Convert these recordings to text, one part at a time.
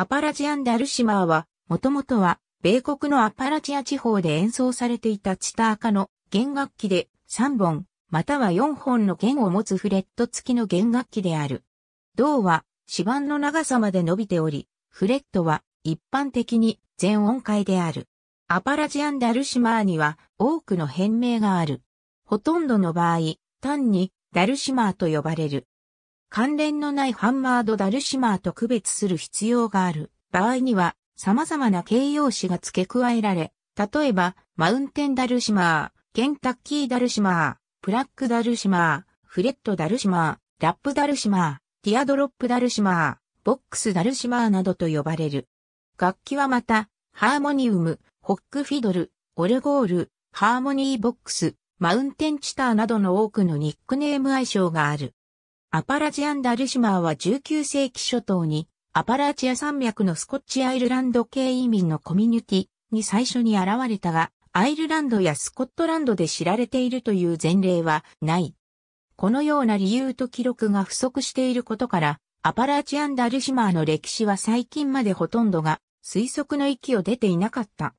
アパラチアン・ダルシマーは、もともとは、米国のアパラチア地方で演奏されていたチターカの弦楽器で3本、または4本の弦を持つフレット付きの弦楽器である。銅は、指板の長さまで伸びており、フレットは一般的に全音階である。アパラジアンダルシマーには多くの変名がある。ほとんどの場合、単にダルシマーと呼ばれる。関連のないハンマード・ダルシマーと区別する必要がある場合には、様々な形容詞が付け加えられ、例えば、マウンテン・ダルシマー、ケンタッキー・ダルシマー、プラック・ダルシマー、フレット・ダルシマー、ラップ・ダルシマー、ティアドロップ・ダルシマー、ボックス・ダルシマーなどと呼ばれる。楽器はまた、ハーモニウム、ホックフィドル、オルゴール、ハーモニーボックス、マウンテンチターなどの多くのニックネーム愛称がある。アパラチアン・ダルシマーは19世紀初頭に、アパラチア山脈のスコッチアイルランド系移民のコミュニティに最初に現れたが、アイルランドやスコットランドで知られているという前例はない。このような理由と記録が不足していることから、アパラチアン・ダルシマーの歴史は最近までほとんどが推測の域を出ていなかった。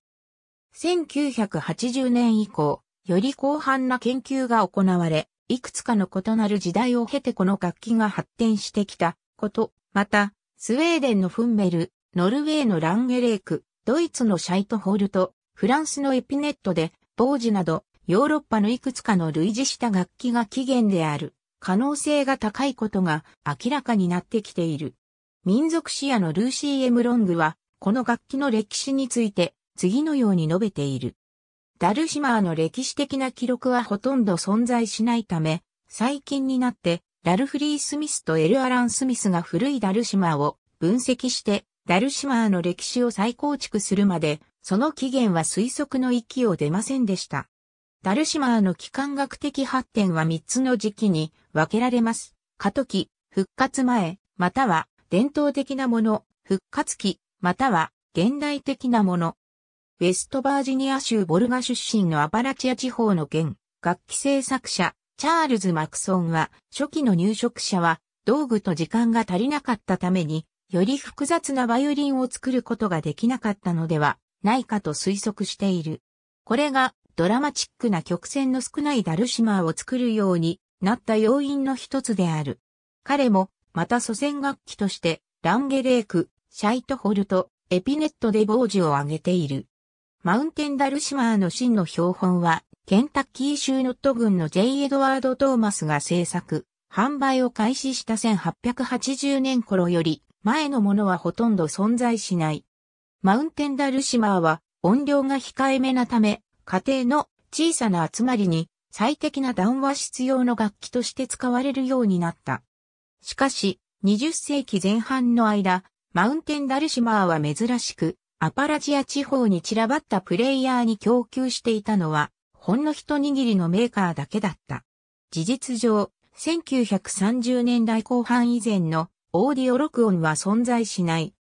1980年以降、より広範な研究が行われ、いくつかの異なる時代を経てこの楽器が発展してきたこと、また、スウェーデンのフンメル、ノルウェーのランゲレーク、ドイツのシャイトホールト、フランスのエピネットで、ボージなど、ヨーロッパのいくつかの類似した楽器が起源である、可能性が高いことが明らかになってきている。民族視野のルーシー・エム・ロングは、この楽器の歴史について、次のように述べている。ダルシマーの歴史的な記録はほとんど存在しないため、最近になってラルフリー・スミスとエル・アラン・スミスが古いダルシマーを分析してダルシマーの歴史を再構築するまで、その起源は推測の域を出ませんでした。ダルシマーの機関学的発展は3つの時期に分けられます。過渡期、復活前、または伝統的なもの、復活期、または現代的なもの、ウェストバージニア州ボルガ出身のアパラチア地方の県、楽器製作者、チャールズ・マクソンは、初期の入植者は、道具と時間が足りなかったために、より複雑なバイオリンを作ることができなかったのではないかと推測している。これがドラマチックな曲線の少ないダルシマーを作るようになった要因の一つである。彼もまた祖先楽器としてランゲレーク、シャイトホルト、エピネットで傍受を挙げている。マウンテンダルシマーの真の標本は、ケンタッキー州ノット郡の J. エドワード・トーマスが制作、販売を開始した1880年頃より、前のものはほとんど存在しない。マウンテンダルシマーは、音量が控えめなため、家庭の小さな集まりに最適な談話必要の楽器として使われるようになった。しかし、20世紀前半の間、マウンテンダルシマーは珍しく、アパラチア地方に散らばったプレイヤーに供給していたのは、ほんの一握りのメーカーだけだった。事実上、1930年代後半以前のオーディオ録音は存在しない。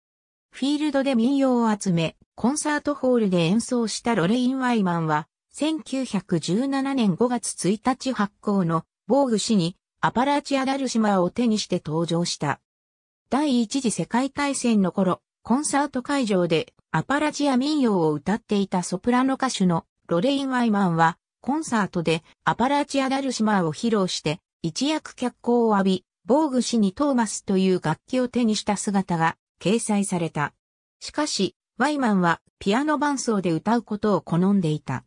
フィールドで民謡を集め、コンサートホールで演奏したロレイン・ワイマンは、1917年5月1日発行の防具誌にアパラチア・ダルシマを手にして登場した。第一次世界大戦の頃、コンサート会場でアパラチア民謡を歌っていたソプラノ歌手のロレイン・ワイマンは、コンサートでアパラチア・ダルシマーを披露して、一躍脚光を浴び、防具氏にトーマスという楽器を手にした姿が掲載された。しかし、ワイマンはピアノ伴奏で歌うことを好んでいた。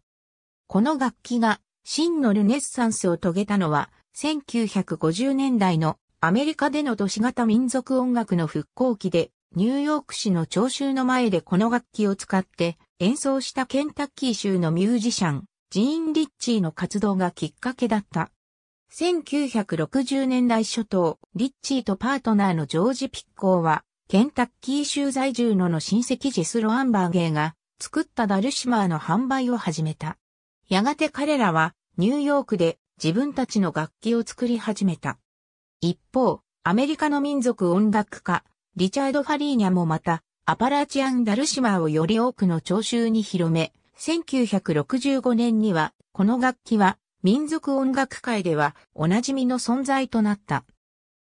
この楽器が真のルネッサンスを遂げたのは、1950年代のアメリカでの都市型民族音楽の復興期で、ニューヨーク市の聴衆の前でこの楽器を使って演奏したケンタッキー州のミュージシャン、ジーン・リッチーの活動がきっかけだった。1960年代初頭、リッチーとパートナーのジョージ・ピッコーは、ケンタッキー州在住のの親戚ジェス・ロアンバーゲーが作ったダルシマーの販売を始めた。やがて彼らはニューヨークで自分たちの楽器を作り始めた。一方、アメリカの民族音楽家、リチャード・ファリーニャもまた、アパラチアン・ダルシマーをより多くの聴衆に広め、1965年には、この楽器は、民族音楽界では、おなじみの存在となった。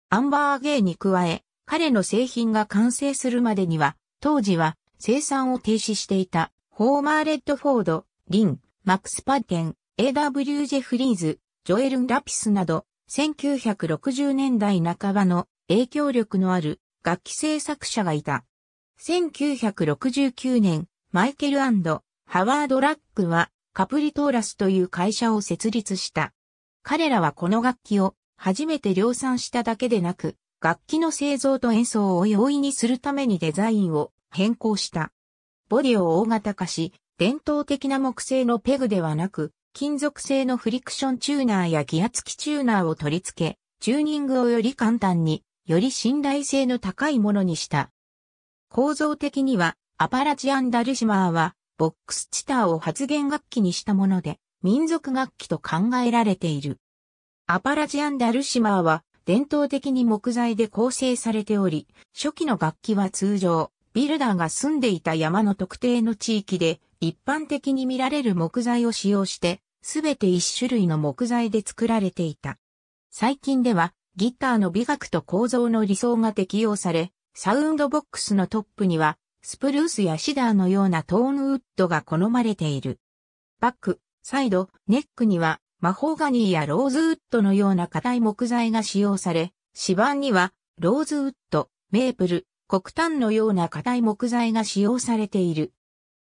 アンバー・ゲイに加え、彼の製品が完成するまでには、当時は生産を停止していた、ホーマー・レッドフォード、リン、マックス・パッテン、A.W. ジェフリーズ、ジョエルラピスなど、1960年代半ばの影響力のある楽器制作者がいた。1969年、マイケルハワード・ラックはカプリトーラスという会社を設立した。彼らはこの楽器を初めて量産しただけでなく、楽器の製造と演奏を容易にするためにデザインを変更した。ボディを大型化し、伝統的な木製のペグではなく、金属製のフリクションチューナーやギア付きチューナーを取り付け、チューニングをより簡単により信頼性の高いものにした。構造的には、アパラチアンダルシマーは、ボックスチターを発言楽器にしたもので、民族楽器と考えられている。アパラチアンダルシマーは、伝統的に木材で構成されており、初期の楽器は通常、ビルダーが住んでいた山の特定の地域で、一般的に見られる木材を使用して、すべて一種類の木材で作られていた。最近では、ギターの美学と構造の理想が適用され、サウンドボックスのトップには、スプルースやシダーのようなトーンウッドが好まれている。バック、サイド、ネックには、マホーガニーやローズウッドのような硬い木材が使用され、指板には、ローズウッド、メープル、黒炭のような硬い木材が使用されている。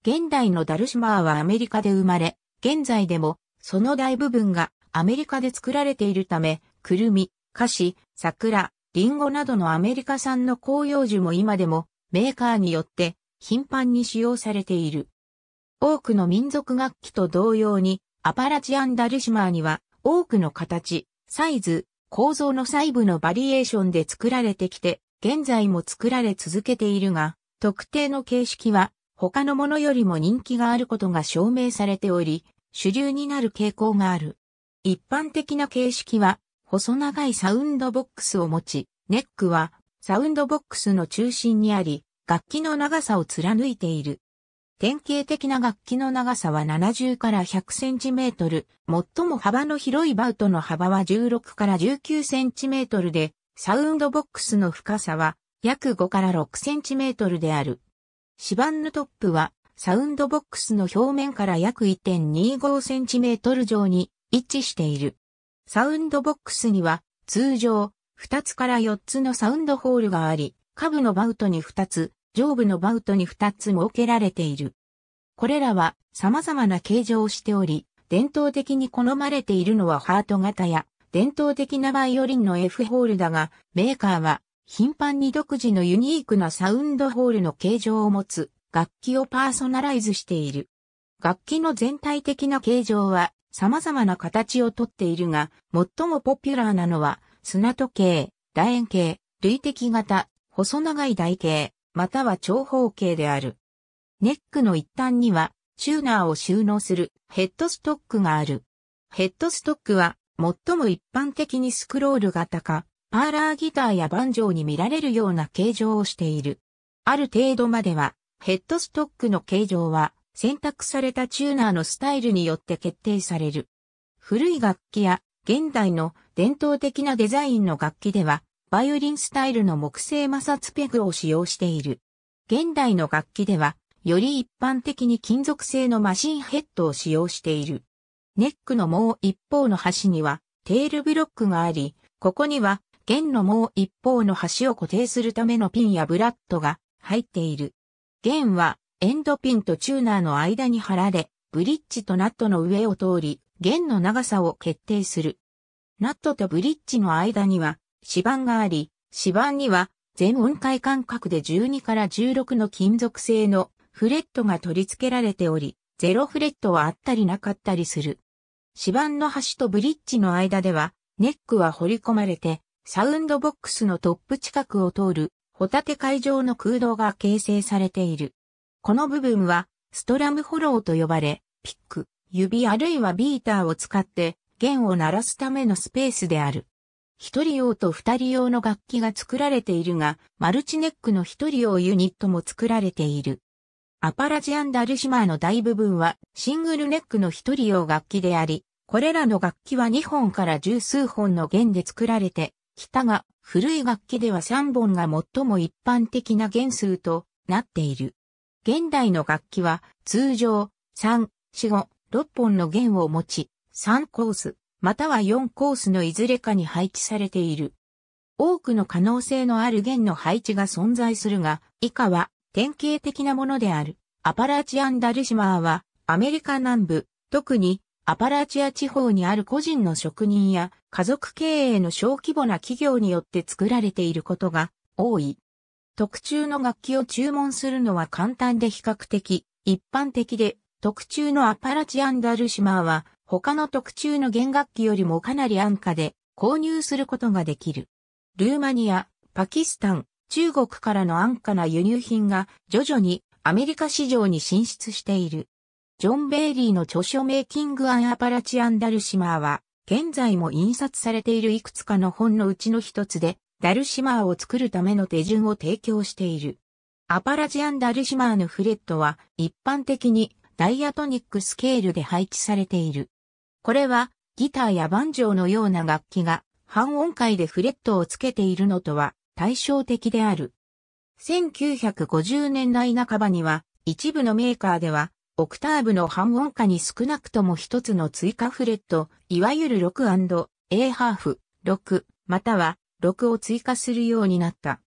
現代のダルシマーはアメリカで生まれ、現在でも、その大部分がアメリカで作られているため、クルミ、菓子、桜、リンゴなどのアメリカ産の紅葉樹も今でもメーカーによって頻繁に使用されている。多くの民族楽器と同様にアパラチアンダルシマーには多くの形、サイズ、構造の細部のバリエーションで作られてきて、現在も作られ続けているが、特定の形式は他のものよりも人気があることが証明されており、主流になる傾向がある。一般的な形式は細長いサウンドボックスを持ち、ネックはサウンドボックスの中心にあり、楽器の長さを貫いている。典型的な楽器の長さは70から100センチメートル、最も幅の広いバウトの幅は16から19センチメートルで、サウンドボックスの深さは約5から6センチメートルである。指板のトップはサウンドボックスの表面から約1.25センチメートル上に位置している。サウンドボックスには通常2つから4つのサウンドホールがあり、下部のバウトに2つ、上部のバウトに2つ設けられている。これらは様々な形状をしており、伝統的に好まれているのはハート型や伝統的なバイオリンの F ホールだが、メーカーは頻繁に独自のユニークなサウンドホールの形状を持つ楽器をパーソナライズしている。楽器の全体的な形状は様々な形をとっているが、最もポピュラーなのは、砂時計、楕円形、類的型、細長い台形、または長方形である。ネックの一端には、チューナーを収納するヘッドストックがある。ヘッドストックは、最も一般的にスクロール型か、パーラーギターやバンジョーに見られるような形状をしている。ある程度までは、ヘッドストックの形状は、選択されたチューナーのスタイルによって決定される。古い楽器や現代の伝統的なデザインの楽器では、バイオリンスタイルの木製摩擦ペグを使用している。現代の楽器では、より一般的に金属製のマシンヘッドを使用している。ネックのもう一方の端にはテールブロックがあり、ここには弦のもう一方の端を固定するためのピンやブラッドが入っている。弦はエンドピンとチューナーの間に貼られ、ブリッジとナットの上を通り、弦の長さを決定する。ナットとブリッジの間には、指板があり、指板には、全音階間隔で12から16の金属製のフレットが取り付けられており、ゼロフレットはあったりなかったりする。指板の端とブリッジの間では、ネックは掘り込まれて、サウンドボックスのトップ近くを通る、ホタテ会場の空洞が形成されている。この部分は、ストラムホローと呼ばれ、ピック、指あるいはビーターを使って、弦を鳴らすためのスペースである。一人用と二人用の楽器が作られているが、マルチネックの一人用ユニットも作られている。アパラジアンダルシマーの大部分はシングルネックの一人用楽器であり、これらの楽器は2本から十数本の弦で作られて、きたが古い楽器では3本が最も一般的な弦数となっている。現代の楽器は通常3、4、5、6本の弦を持ち、3コース、または4コースのいずれかに配置されている。多くの可能性のある弦の配置が存在するが、以下は典型的なものである。アパラチアンダルシマーは、アメリカ南部、特にアパラチア地方にある個人の職人や家族経営の小規模な企業によって作られていることが多い。特注の楽器を注文するのは簡単で比較的一般的で、特注のアパラチアンダルシマーは他の特注の弦楽器よりもかなり安価で購入することができる。ルーマニア、パキスタン、中国からの安価な輸入品が徐々にアメリカ市場に進出している。ジョン・ベイリーの著書メイキング・アン・アパラチアン・ダルシマーは現在も印刷されているいくつかの本のうちの一つでダルシマーを作るための手順を提供している。アパラジアンダルシマーのフレットは一般的にダイアトニックスケールで配置されている。これはギターやバンジョーのような楽器が半音階でフレットをつけているのとは対照的である。1950年代半ばには一部のメーカーではオクターブの半音下に少なくとも一つの追加フレット、いわゆる 6&A ハーフ、6、または6を追加するようになった。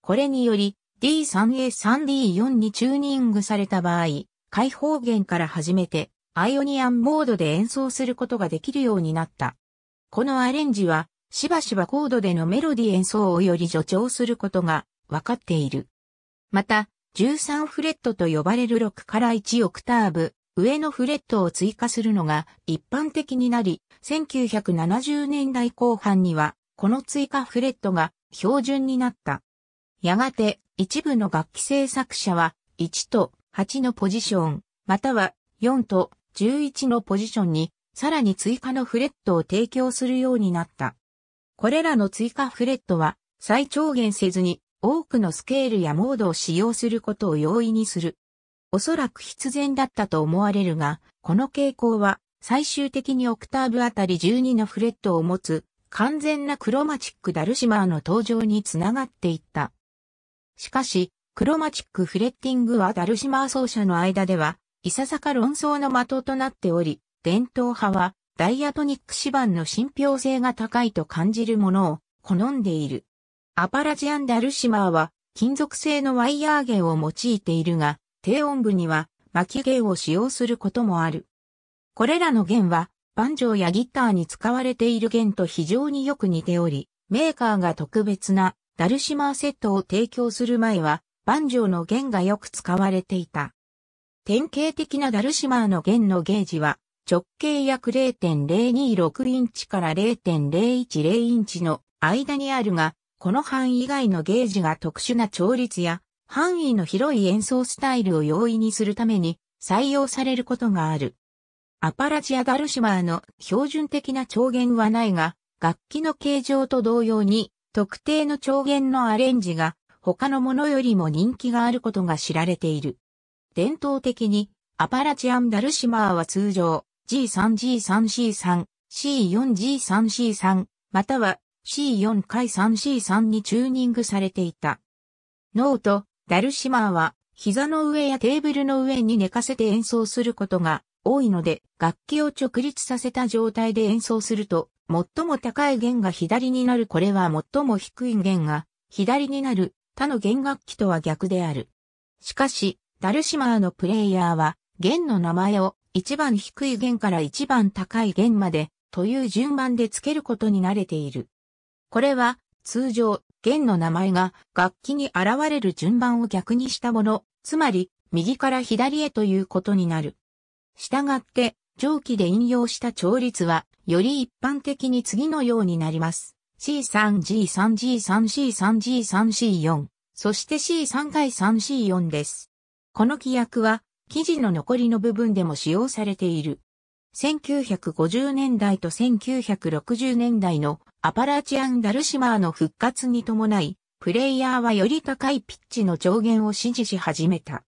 これにより D3A3D4 にチューニングされた場合、開放弦から始めてアイオニアンモードで演奏することができるようになった。このアレンジはしばしばコードでのメロディ演奏をより助長することがわかっている。また、13フレットと呼ばれる6から1オクターブ、上のフレットを追加するのが一般的になり、1970年代後半にはこの追加フレットが標準になった。やがて、一部の楽器制作者は、1と8のポジション、または4と11のポジションに、さらに追加のフレットを提供するようになった。これらの追加フレットは、最長限せずに、多くのスケールやモードを使用することを容易にする。おそらく必然だったと思われるが、この傾向は最終的にオクターブあたり12のフレットを持つ完全なクロマチックダルシマーの登場につながっていった。しかし、クロマチックフレッティングはダルシマー奏者の間では、いささか論争の的となっており、伝統派はダイアトニック指板の信憑性が高いと感じるものを好んでいる。アパラジアンダルシマーは金属製のワイヤー弦を用いているが、低音部には巻き弦を使用することもある。これらの弦はバンジョーやギターに使われている弦と非常によく似ており、メーカーが特別なダルシマーセットを提供する前は、バンジョーの弦がよく使われていた。典型的なダルシマーの弦のゲージは、直径約0.026インチから0.010インチの間にあるが、この範囲以外のゲージが特殊な調律や範囲の広い演奏スタイルを容易にするために採用されることがある。アパラチア・ダルシマーの標準的な調弦はないが、楽器の形状と同様に、特定の調弦のアレンジが他のものよりも人気があることが知られている。伝統的に、アパラチアン・ダルシマーは通常、G3G3C3、C4G3C3、または C4 回 3C3 にチューニングされていた。ノート、ダルシマーは、膝の上やテーブルの上に寝かせて演奏することが多いので、楽器を直立させた状態で演奏すると、最も高い弦が左になるこれは最も低い弦が左になる他の弦楽器とは逆である。しかし、ダルシマーのプレイヤーは弦の名前を一番低い弦から一番高い弦までという順番でつけることに慣れている。これは通常弦の名前が楽器に現れる順番を逆にしたもの、つまり右から左へということになる。従って、蒸気で引用した調律は、より一般的に次のようになります。C3、G3、G3、C3、G3、C4、そして C3 回 3C4 です。この規約は、記事の残りの部分でも使用されている。1950年代と1960年代のアパラチアン・ダルシマーの復活に伴い、プレイヤーはより高いピッチの上限を指示し始めた。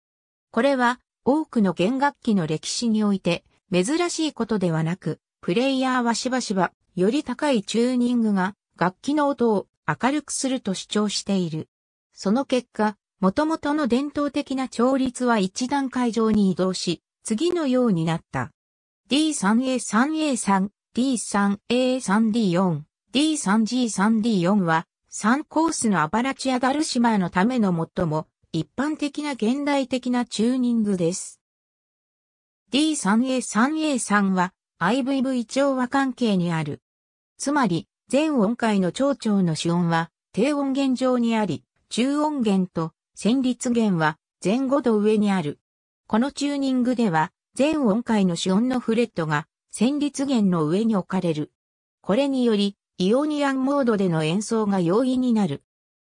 これは多くの弦楽器の歴史において、珍しいことではなく、プレイヤーはしばしば、より高いチューニングが、楽器の音を明るくすると主張している。その結果、元々の伝統的な調律は一段階上に移動し、次のようになった。D3A3A3、D3A3D4、D3G3D4 は、3コースのアバラチアダルシマーのための最も一般的な現代的なチューニングです。D3A3A3 は IVV 調和関係にある。つまり、全音階の長調の主音は低音源上にあり、中音源と旋律源は前後度上にある。このチューニングでは、全音階の主音のフレットが旋律源の上に置かれる。これにより、イオニアンモードでの演奏が容易になる。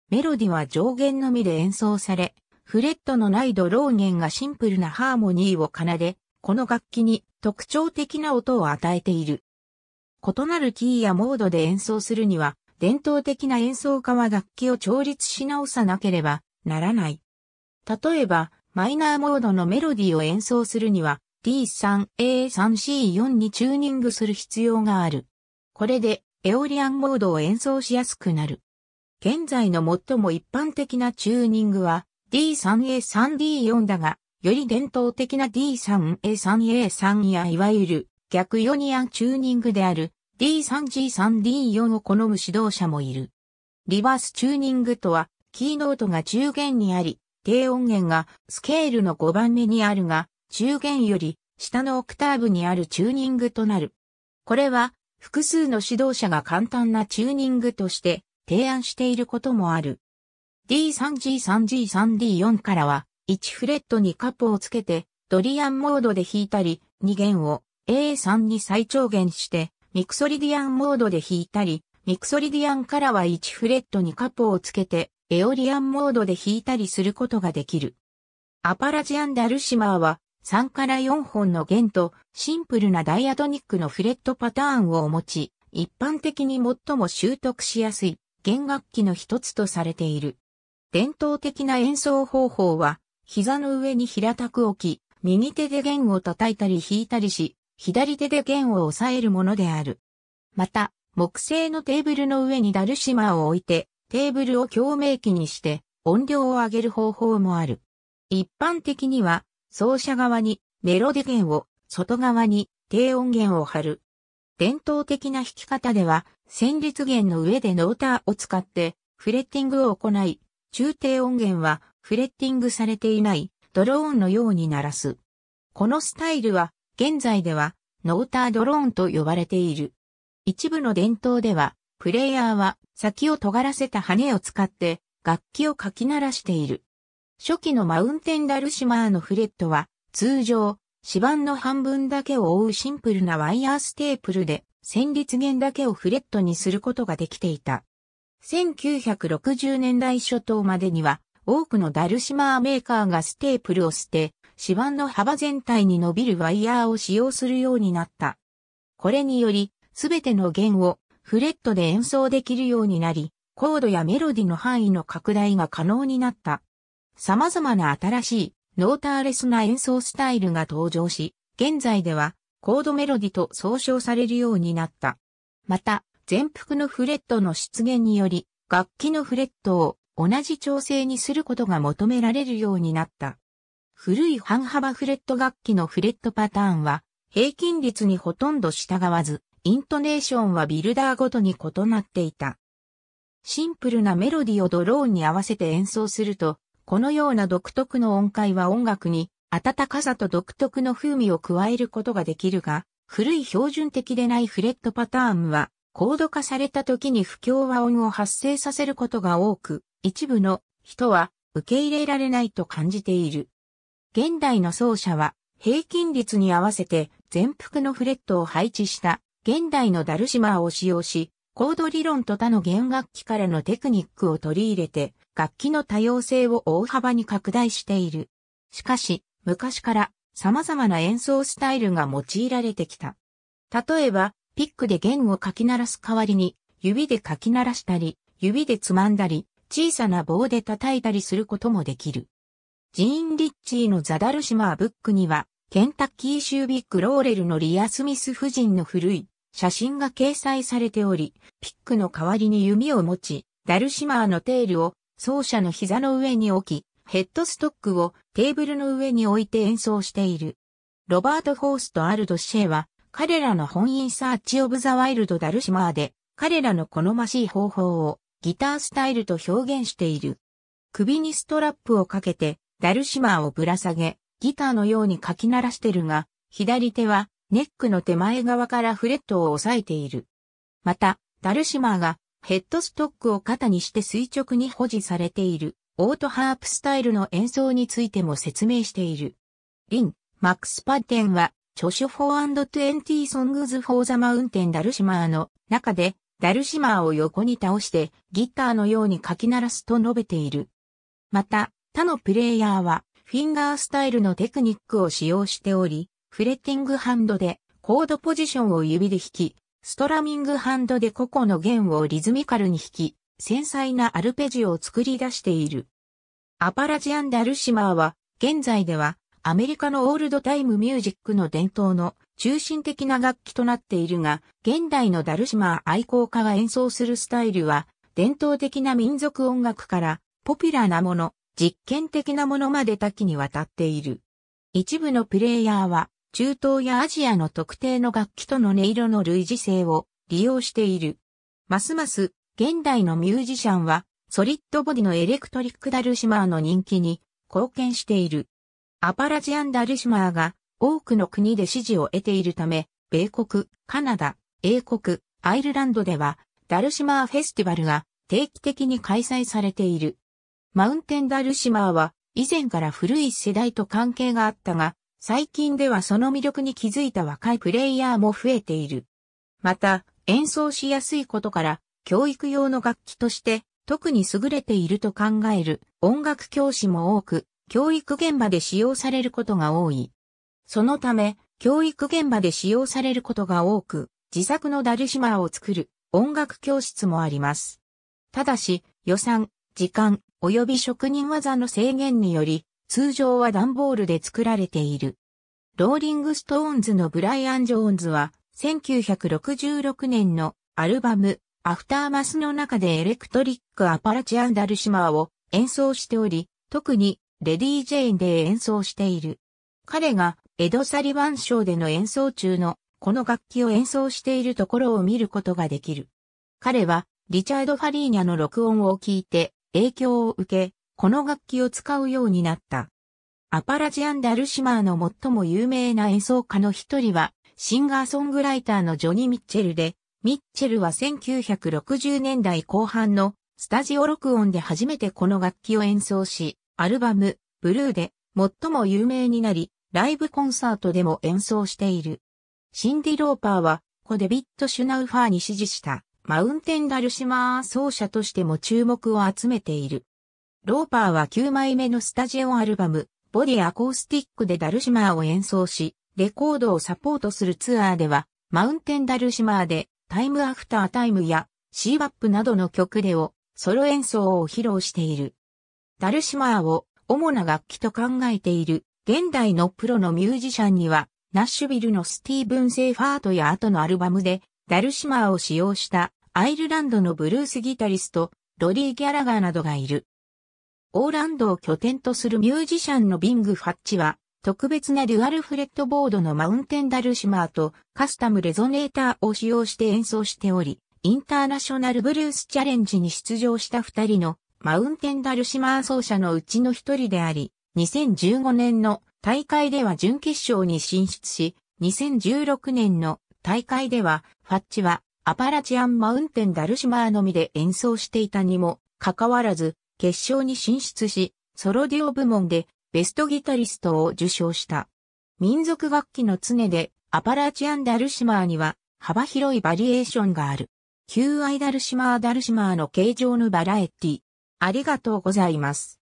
メロディは上弦のみで演奏され、フレットのないドロー弦がシンプルなハーモニーを奏で、この楽器に特徴的な音を与えている。異なるキーやモードで演奏するには、伝統的な演奏家は楽器を調律し直さなければならない。例えば、マイナーモードのメロディを演奏するには、D3、A3、C4 にチューニングする必要がある。これで、エオリアンモードを演奏しやすくなる。現在の最も一般的なチューニングは D3A3D4 だが、より伝統的な D3A3A3 やいわゆる逆ヨニアンチューニングである D3G3D4 を好む指導者もいる。リバースチューニングとは、キーノートが中弦にあり、低音源がスケールの5番目にあるが、中弦より下のオクターブにあるチューニングとなる。これは複数の指導者が簡単なチューニングとして提案していることもある。D3G3G3D4 からは、1フレットにカップをつけて、ドリアンモードで弾いたり、2弦を A3 に最長限して、ミクソリディアンモードで弾いたり、ミクソリディアンからは1フレットにカップをつけて、エオリアンモードで弾いたりすることができる。アパラジアンダルシマーは、3から4本の弦とシンプルなダイアトニックのフレットパターンを持ち、一般的に最も習得しやすい弦楽器の一つとされている。伝統的な演奏方法は、膝の上に平たく置き、右手で弦を叩いたり弾いたりし、左手で弦を押さえるものである。また、木製のテーブルの上にダルシマを置いて、テーブルを共鳴器にして音量を上げる方法もある。一般的には、奏者側にメロディ弦を、外側に低音源を貼る。伝統的な弾き方では、旋律弦の上でノーターを使って、フレッティングを行い、中低音源はフレッティングされていないドローンのように鳴らす。このスタイルは現在ではノータードローンと呼ばれている。一部の伝統ではプレイヤーは先を尖らせた羽を使って楽器をかき鳴らしている。初期のマウンテンダルシマーのフレットは通常指板の半分だけを覆うシンプルなワイヤーステープルで、旋律弦だけをフレットにすることができていた。1960年代初頭までには、多くのダルシマーメーカーがステープルを捨て、指板の幅全体に伸びるワイヤーを使用するようになった。これにより、すべての弦をフレットで演奏できるようになり、コードやメロディの範囲の拡大が可能になった。様々な新しいノーターレスな演奏スタイルが登場し、現在ではコードメロディと総称されるようになった。また、全幅のフレットの出現により、楽器のフレットを同じ調整にすることが求められるようになった。古い半幅フレット楽器のフレットパターンは、平均率にほとんど従わず、イントネーションはビルダーごとに異なっていた。シンプルなメロディをドローンに合わせて演奏すると、このような独特の音階は音楽に温かさと独特の風味を加えることができるが、古い標準的でないフレットパターンは、高度化された時に不協和音を発生させることが多く、一部の人は受け入れられないと感じている。現代の奏者は平均率に合わせて全幅のフレットを配置した現代のダルシマーを使用し、コード理論と他の弦楽器からのテクニックを取り入れて楽器の多様性を大幅に拡大している。しかし、昔から様々な演奏スタイルが用いられてきた。例えば、ピックで弦をかき鳴らす代わりに、指でかき鳴らしたり、指でつまんだり、小さな棒で叩いたりすることもできる。ジーン・リッチーのザ・ダルシマー・ブックには、ケンタッキー州ビッグ・ローレルのリア・スミス夫人の古い写真が掲載されており、ピックの代わりに弓を持ち、ダルシマーのテールを奏者の膝の上に置き、ヘッドストックをテーブルの上に置いて演奏している。ロバート・ホースとアルド・シェは、彼らの本因サーチ・オブ・ザ・ワイルド・ダルシマーで、彼らの好ましい方法をギタースタイルと表現している。首にストラップをかけて、ダルシマーをぶら下げ、ギターのようにかき鳴らしてるが、左手はネックの手前側からフレットを押さえている。また、ダルシマーがヘッドストックを肩にして垂直に保持されている、オートハープスタイルの演奏についても説明している。リン、マックス・パッテンは、著書 4&20 Songs for the Mountain ダルシマーの中で、ダルシマーを横に倒してギターのように書き鳴らすと述べている。また、他のプレイヤーはフィンガースタイルのテクニックを使用しており、フレッティングハンドでコードポジションを指で弾き、ストラミングハンドで個々の弦をリズミカルに弾き、繊細なアルペジオを作り出している。アパラジアン・ダルシマーは、現在では、アメリカのオールドタイムミュージックの伝統の中心的な楽器となっているが、現代のダルシマー愛好家が演奏するスタイルは、伝統的な民族音楽から、ポピュラーなもの、実験的なものまで多岐にわたっている。一部のプレイヤーは、中東やアジアの特定の楽器との音色の類似性を利用している。ますます現代のミュージシャンはソリッドボディのエレクトリックダルシマーの人気に貢献している。アパラジアンダルシマーが多くの国で支持を得ているため、米国、カナダ、英国、アイルランドではダルシマーフェスティバルが定期的に開催されている。マウンテンダルシマーは以前から古い世代と関係があったが、最近ではその魅力に気づいた若いプレイヤーも増えている。また、演奏しやすいことから、教育用の楽器として特に優れていると考える音楽教師も多く、教育現場で使用されることが多い。そのため、教育現場で使用されることが多く、自作のダルシマーを作る音楽教室もあります。ただし、予算、時間、及び職人技の制限により、通常は段ボールで作られている。ローリングストーンズのブライアン・ジョーンズは、1966年のアルバム、アフターマスの中でエレクトリック・アパラチアン・ダルシマーを演奏しており、特にレディー・ジェーンで演奏している。彼がエド・サリバン賞での演奏中のこの楽器を演奏しているところを見ることができる。彼はリチャード・ファリーニャの録音を聞いて影響を受け、この楽器を使うようになった。アパラジアン・ダルシマーの最も有名な演奏家の一人は、シンガーソングライターのジョニ・ー・ミッチェルで、ミッチェルは1960年代後半のスタジオ録音で初めてこの楽器を演奏し、アルバム、ブルーで最も有名になり、ライブコンサートでも演奏している。シンディ・ローパーは、コデビット・シュナウファーに指示した、マウンテン・ダルシマー奏者としても注目を集めている。ローパーは9枚目のスタジオアルバム、ボディアコースティックでダルシマーを演奏し、レコードをサポートするツアーでは、マウンテンダルシマーで、タイムアフタータイムや、シーバップなどの曲でを、ソロ演奏を披露している。ダルシマーを、主な楽器と考えている、現代のプロのミュージシャンには、ナッシュビルのスティーブン・セーファートや後のアルバムで、ダルシマーを使用した、アイルランドのブルースギタリスト、ロリー・ギャラガーなどがいる。オーランドを拠点とするミュージシャンのビング・ファッチは、特別なデュアルフレットボードのマウンテンダルシマーとカスタムレゾネーターを使用して演奏しており、インターナショナルブルースチャレンジに出場した二人のマウンテンダルシマー奏者のうちの一人であり、2015年の大会では準決勝に進出し、2016年の大会では、ファッチはアパラチアンマウンテンダルシマーのみで演奏していたにもかかわらず、決勝に進出し、ソロデュオ部門でベストギタリストを受賞した。民族楽器の常でアパラチアンダルシマーには幅広いバリエーションがある。求愛ダルシマーダルシマーの形状のバラエティ。ありがとうございます。